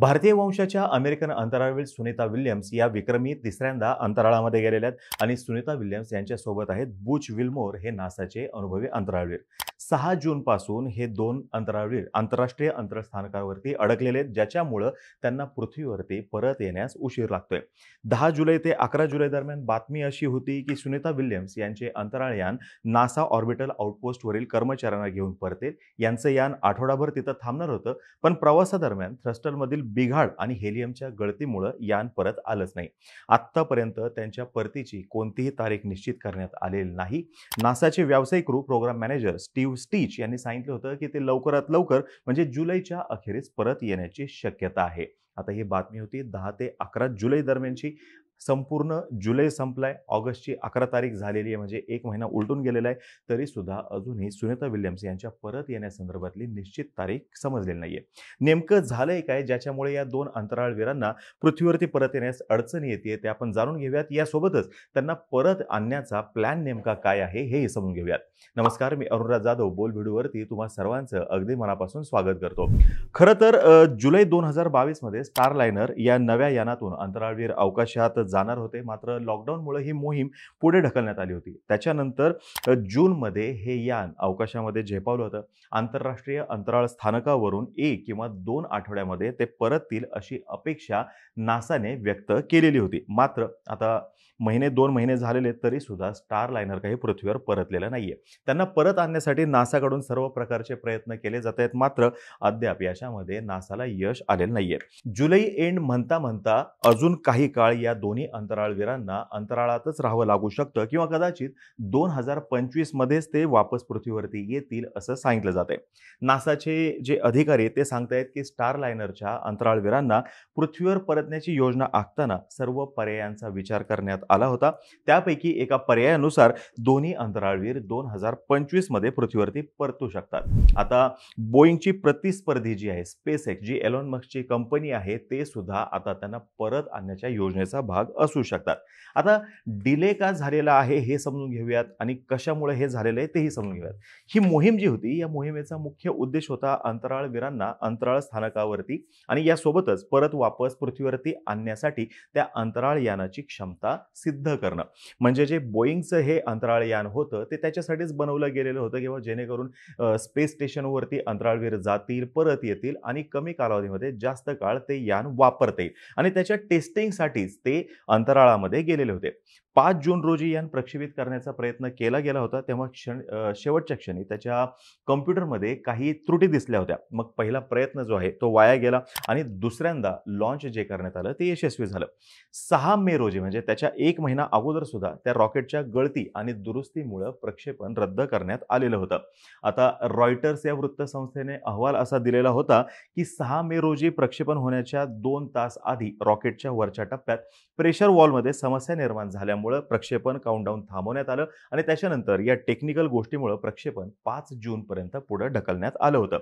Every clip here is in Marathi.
भारतीय वंशाच्या अमेरिकन अंतराळवीर सुनीता विल्यम्स या विक्रमी तिसऱ्यांदा अंतराळामध्ये गेलेल्या आहेत आणि सुनीता विल्यम्स यांच्यासोबत आहेत बुच विल्मोर हे नासाचे अनुभवी अंतराळवीर सहा पासून हे दोन अंतराळवीर आंतरराष्ट्रीय अंतरस्थानकावरती अडकलेले आहेत ज्याच्यामुळं त्यांना पृथ्वीवरती परत येण्यास उशीर लागतोय दहा जुलै ते अकरा जुलै दरम्यान बातमी अशी होती की सुनीता विल्यम्स यांचे अंतराळयान नासा ऑर्बिटल आउटपोस्टवरील कर्मचाऱ्यांना घेऊन परतेल यांचं यान आठवडाभर तिथं थांबणार होतं पण प्रवासादरम्यान थ्रस्टरमधील बिघाड आणि हेलियमच्या गळतीमुळं यान परत आलंच नाही आत्तापर्यंत त्यांच्या परतीची कोणतीही तारीख निश्चित करण्यात आलेली नाही नासाचे व्यावसायिक रूप प्रोग्राम मॅनेजर स्टीव स्टीच यांनी सांगितलं होतं की ते लवकरात लवकर म्हणजे जुलैच्या अखेरीस परत येण्याची शक्यता आहे आता ही बातमी होती दहा ते अकरा जुलै दरम्यानची संपूर्ण जुलै संपलाय ऑगस्टची अकरा तारीख झालेली आहे म्हणजे एक महिना उलटून गेलेला आहे तरी सुद्धा अजूनही सुनीता विल्यम्स यांच्या परत येण्यासंदर्भातली निश्चित तारीख समजलेली नाहीये नेमकं झालंय काय ज्याच्यामुळे या दोन अंतराळवीरांना पृथ्वीवरती परत येण्यास अडचण येते ते आपण जाणून घेऊयात यासोबतच त्यांना परत आणण्याचा प्लॅन नेमका काय आहे हे समजून घेऊयात नमस्कार मी अरुणराज जाधव बोल व्हिडिओवरती तुम्हा सर्वांचं अगदी मनापासून स्वागत करतो खरं तर जुलै दोन हजार बावीसमध्ये लायनर या नव्या यानातून अंतराळवीर अवकाशात करत जाणार होते मात्र लॉकडाऊनमुळे ही मोहीम पुढे ढकलण्यात आली होती त्याच्यानंतर जूनमध्ये हे यान अवकाशामध्ये झेपावलं होतं आंतरराष्ट्रीय अंतराळ स्थानकावरून एक किंवा दोन आठवड्यामध्ये ते परततील अशी अपेक्षा नासाने व्यक्त केलेली होती मात्र आता महिने दोन महिने झालेले तरी सुद्धा स्टार लायनर काही पृथ्वीवर परतलेलं नाहीये त्यांना परत आणण्यासाठी नासाकडून सर्व प्रकारचे प्रयत्न केले जात आहेत मात्र अद्याप याच्यामध्ये नासाला यश आलेलं नाहीये जुलै एंड म्हणता म्हणता अजून काही काळ या दोन दोन्ही अंतराळवीरांना अंतराळातच राहावं लागू शकतं किंवा कदाचित दोन हजार पंचवीसमध्येच ते वापस पृथ्वीवरती येतील असं सांगितलं जाते नासाचे जे अधिकारी ते सांगतायत की स्टार लायनरच्या अंतराळवीरांना पृथ्वीवर परतण्याची योजना आखताना सर्व पर्यायांचा विचार करण्यात आला होता त्यापैकी एका पर्यायानुसार दोन्ही अंतराळवीर दोन हजार मध्ये पृथ्वीवरती परतू शकतात आता बोईंगची प्रतिस्पर्धी जी आहे स्पेस एक्स जी एलॉन मस्कची कंपनी आहे ते सुद्धा आता त्यांना परत आणण्याच्या योजनेचा भाग भाग असू शकतात आता डिले का झालेला आहे हे समजून घेऊयात आणि कशामुळे हे झालेलं आहे तेही समजून घेऊयात ही मोहीम जी होती या मोहिमेचा मुख्य उद्देश होता अंतराळवीरांना अंतराळ स्थानकावरती आणि यासोबतच परत वापस पृथ्वीवरती आणण्यासाठी त्या अंतराळ यानाची क्षमता सिद्ध करणं म्हणजे जे बोईंगचं हे अंतराळ यान होतं ते त्याच्यासाठीच बनवलं गेलेलं होतं किंवा जेणेकरून स्पेस स्टेशनवरती अंतराळवीर जातील परत येतील आणि कमी कालावधीमध्ये जास्त काळ ते यान वापरते आणि त्याच्या टेस्टिंगसाठीच ते अंतराळामध्ये गेलेले होते पाच जून रोजी यान प्रक्षेपित करण्याचा प्रयत्न केला गेला होता तेव्हा क्षण शेवटच्या क्षणी त्याच्या कम्प्युटरमध्ये काही त्रुटी दिसल्या होत्या मग पहिला प्रयत्न जो आहे तो वाया गेला आणि दुसऱ्यांदा लॉन्च जे करण्यात आलं ते यशस्वी झालं सहा मे रोजी म्हणजे त्याच्या एक महिना अगोदर सुद्धा त्या रॉकेटच्या गळती आणि दुरुस्तीमुळं प्रक्षेपण रद्द करण्यात आलेलं होतं आता रॉयटर्स या वृत्तसंस्थेने अहवाल असा दिलेला होता की सहा मे रोजी प्रक्षेपण होण्याच्या दोन तास आधी रॉकेटच्या वरच्या टप्प्यात प्रेशर वॉलमध्ये समस्या निर्माण झाल्यामुळे त्यामुळं प्रक्षेपण काउंटडाऊन थांबवण्यात आलं आणि त्याच्यानंतर या टेक्निकल गोष्टीमुळं प्रक्षेपण पाच जूनपर्यंत पुढं ढकलण्यात आलं होतं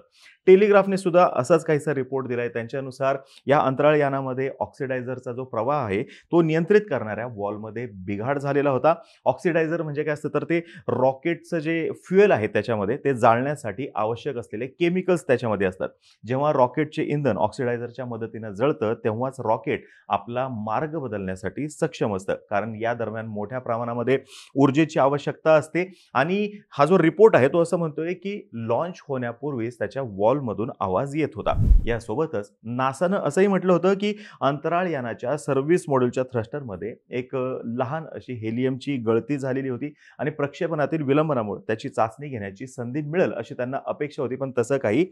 टेलिग्राफने सुद्धा असाच काहीसा रिपोर्ट दिला आहे त्यांच्यानुसार या अंतराळयानामध्ये ऑक्सिडायझरचा जो प्रवाह आहे तो नियंत्रित करणाऱ्या वॉलमध्ये बिघाड झालेला होता ऑक्सिडायझर म्हणजे काय असतं तर ते रॉकेटचं जे फ्युएल आहे त्याच्यामध्ये ते जाळण्यासाठी आवश्यक असलेले केमिकल्स त्याच्यामध्ये असतात जेव्हा रॉकेटचे इंधन ऑक्सिडायझरच्या मदतीनं जळतं तेव्हाच रॉकेट आपला मार्ग बदलण्यासाठी सक्षम असतं कारण या दरम्यान दरम्यान मोठ्या प्रमाणामध्ये ऊर्जेची आवश्यकता असते आणि हा जो रिपोर्ट आहे तो असं म्हणतोय की लॉन्च होण्यापूर्वीच त्याच्या वॉलमधून आवाज येत होता यासोबतच नासानं असंही म्हटलं होतं की अंतराळ यानाच्या सर्व्हिस मॉडेलच्या थ्रस्टरमध्ये एक लहान अशी हेलियमची गळती झालेली होती आणि प्रक्षेपणातील विलंबनामुळे त्याची चाचणी घेण्याची संधी मिळेल अशी त्यांना अपेक्षा होती पण तसं काही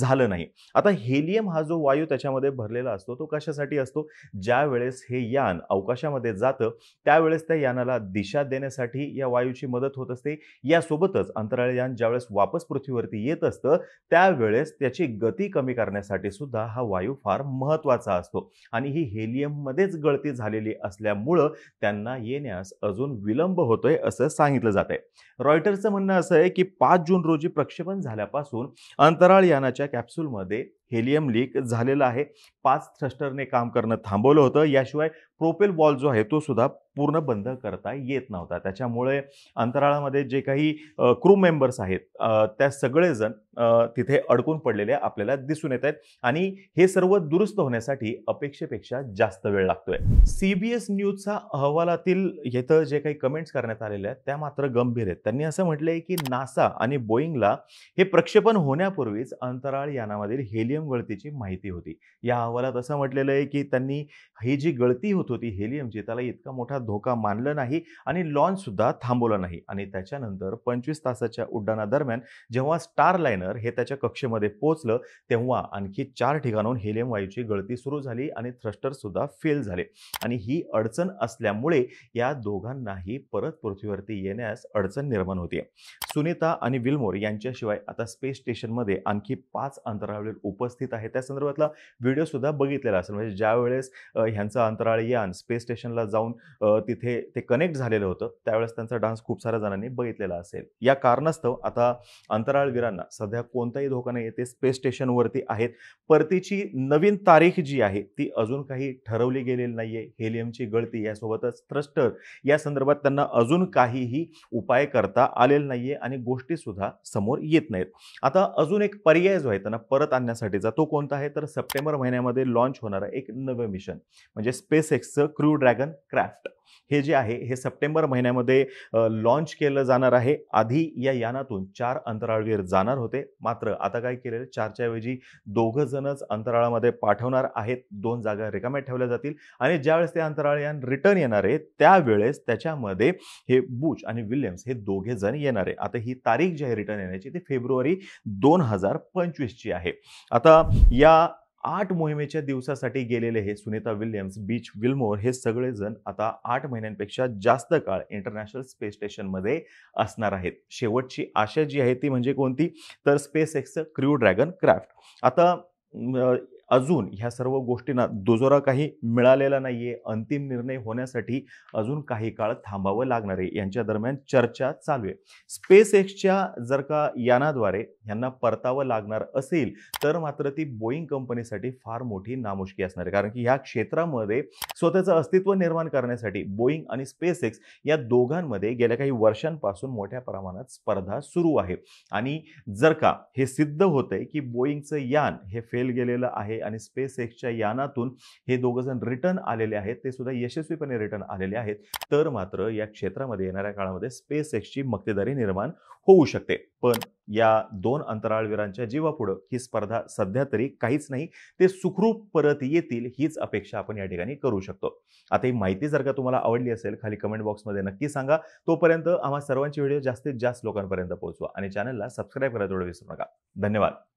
झालं नाही आता हेलियम हा जो वायू त्याच्यामध्ये भरलेला असतो तो कशासाठी असतो ज्यावेळेस हे यान अवकाशामध्ये जातं त्यावेळेस त्या यानाला दिशा देण्यासाठी या वायूची मदत होत असते यासोबतच अंतराळयान ज्यावेळेस वापस पृथ्वीवरती येत असतं त्यावेळेस त्याची गती कमी करण्यासाठी सुद्धा हा वायू फार महत्त्वाचा असतो आणि ही हेलियममध्येच गळती झालेली असल्यामुळं त्यांना येण्यास अजून विलंब होतोय असं सांगितलं जात आहे रॉयटरचं म्हणणं असं आहे की पाच जून रोजी प्रक्षेपण झाल्यापासून अंतराळयानाच्या कॅप्सूलमध्ये हेलियम लीक झालेलं आहे पाच थ्रस्टरने काम करणं थांबवलं होतं याशिवाय प्रोपेल बॉल जो आहे तो सुद्धा पूर्ण बंद करता येत नव्हता त्याच्यामुळे अंतराळामध्ये जे काही क्रू मेंबर्स आहेत त्या सगळेजण तिथे अडकून पडलेले आपल्याला दिसून येत आहेत आणि हे सर्व दुरुस्त होण्यासाठी अपेक्षेपेक्षा जास्त वेळ लागतोय सीबीएस न्यूजचा अहवालातील येथं जे काही कमेंट्स करण्यात आलेले आहेत त्या मात्र गंभीर आहेत त्यांनी असं म्हटलंय की नासा आणि बोईंगला हे प्रक्षेपण होण्यापूर्वीच अंतराळ यानामधील हेलियम गळतीची माहिती होती या अहवालात असं म्हटलेलं आहे की त्यांनी ही जी गळती होत होती हेलियमची त्याला इतका मोठा धोका मानलं नाही आणि लॉन्च सुद्धा नाही आणि त्याच्यानंतर पंचवीस तासाच्या उड्डाणादरम्यान जेव्हा लाईन कंटेनर हे त्याच्या कक्षेमध्ये पोहोचलं तेव्हा आणखी चार ठिकाणाहून हेलियम वायूची गळती सुरू झाली आणि थ्रस्टर सुद्धा फेल झाले आणि ही अडचण असल्यामुळे या दोघांनाही परत पृथ्वीवरती येण्यास अडचण निर्माण होते सुनीता आणि विल्मोर यांच्याशिवाय आता स्पेस स्टेशनमध्ये आणखी पाच अंतराळवीर उपस्थित आहेत त्या संदर्भातला व्हिडिओ सुद्धा बघितलेला असेल म्हणजे ज्यावेळेस ह्यांचं अंतराळयान स्पेस स्टेशनला जाऊन तिथे ते कनेक्ट झालेलं होतं त्यावेळेस त्यांचा डान्स खूप साऱ्या जणांनी बघितलेला असेल या कारणास्तव आता अंतराळवीरांना सध्या सध्या कोणताही धोका नाही आहे स्पेस स्टेशनवरती आहेत परतीची नवीन तारीख जी आहे ती अजून काही ठरवली गेलेली नाही आहे हेलियमची गळती यासोबतच थ्रस्टर या संदर्भात त्यांना अजून काहीही उपाय करता आलेला नाही आहे आणि गोष्टीसुद्धा समोर येत नाहीत आता अजून एक पर्याय जो आहे त्यांना परत आणण्यासाठीचा तो कोणता आहे तर सप्टेंबर महिन्यामध्ये लॉन्च होणारा एक नवं मिशन म्हणजे स्पेस एक्सचं क्रू ड्रॅगन क्राफ्ट हे जे आहे हे सप्टेंबर महिन्यामध्ये लॉन्च केलं जाणार आहे आधी या यानातून चार अंतराळवीर जाणार होते मात्र आता काय केलेलं चारच्याऐवजी दोघं जणच अंतराळामध्ये पाठवणार आहेत दोन जागा रिकाम्या ठेवल्या जातील आणि ज्यावेळेस ते अंतराळयान रिटर्न येणार आहे त्यावेळेस त्याच्यामध्ये हे बुच आणि विल्यम्स हे दोघे जण येणार आहे आता ही तारीख जी आहे रिटर्न येण्याची ती फेब्रुवारी दोन हजार पंचवीसची आहे आता या आठ मोहिमेच्या दिवसासाठी गेलेले हे सुनीता विल्यम्स बीच विल्मोर हे सगळेजण आता आठ महिन्यांपेक्षा जास्त काळ इंटरनॅशनल स्पेस स्टेशनमध्ये असणार आहेत शेवटची आशा जी आहे ती म्हणजे कोणती तर स्पेस एक्सचं क्र्यू ड्रॅगन क्राफ्ट आता अजून ह्या सर्व गोष्टींना दुजोरा काही मिळालेला नाही आहे अंतिम निर्णय होण्यासाठी अजून काही काळ थांबावं लागणार आहे यांच्या दरम्यान चर्चा चालू आहे स्पेस एक्सच्या जर का यानाद्वारे यांना परतावं लागणार असेल तर मात्र ती बोईंग कंपनीसाठी फार मोठी नामुष्की असणार आहे कारण की ह्या क्षेत्रामध्ये स्वतःचं अस्तित्व निर्माण करण्यासाठी बोईंग आणि स्पेस या दोघांमध्ये गेल्या काही वर्षांपासून मोठ्या प्रमाणात स्पर्धा सुरू आहे आणि जर का हे सिद्ध होतंय की बोईंगचं यान हे फेल गेलेलं आहे आणि स्पेस एक्सच्या यानातून हे जण रिटर्न आलेले आहेत ते सुद्धा यशस्वीपणे रिटर्न आलेले आहेत तर मात्र या क्षेत्रामध्ये येणाऱ्या काळामध्ये स्पेस एक्सची मक्तेदारी निर्माण होऊ शकते पण या दोन अंतराळवीरांच्या जीवापुढं ही स्पर्धा सध्या तरी काहीच नाही ते सुखरूप परत येतील हीच अपेक्षा आपण या ठिकाणी करू शकतो आता ही माहिती जर का तुम्हाला आवडली असेल खाली कमेंट बॉक्समध्ये नक्की सांगा तोपर्यंत आम्हा सर्वांची व्हिडिओ जास्तीत जास्त लोकांपर्यंत पोहोचवा आणि चॅनलला सबस्क्राईब करायला थोडं विसरू नका धन्यवाद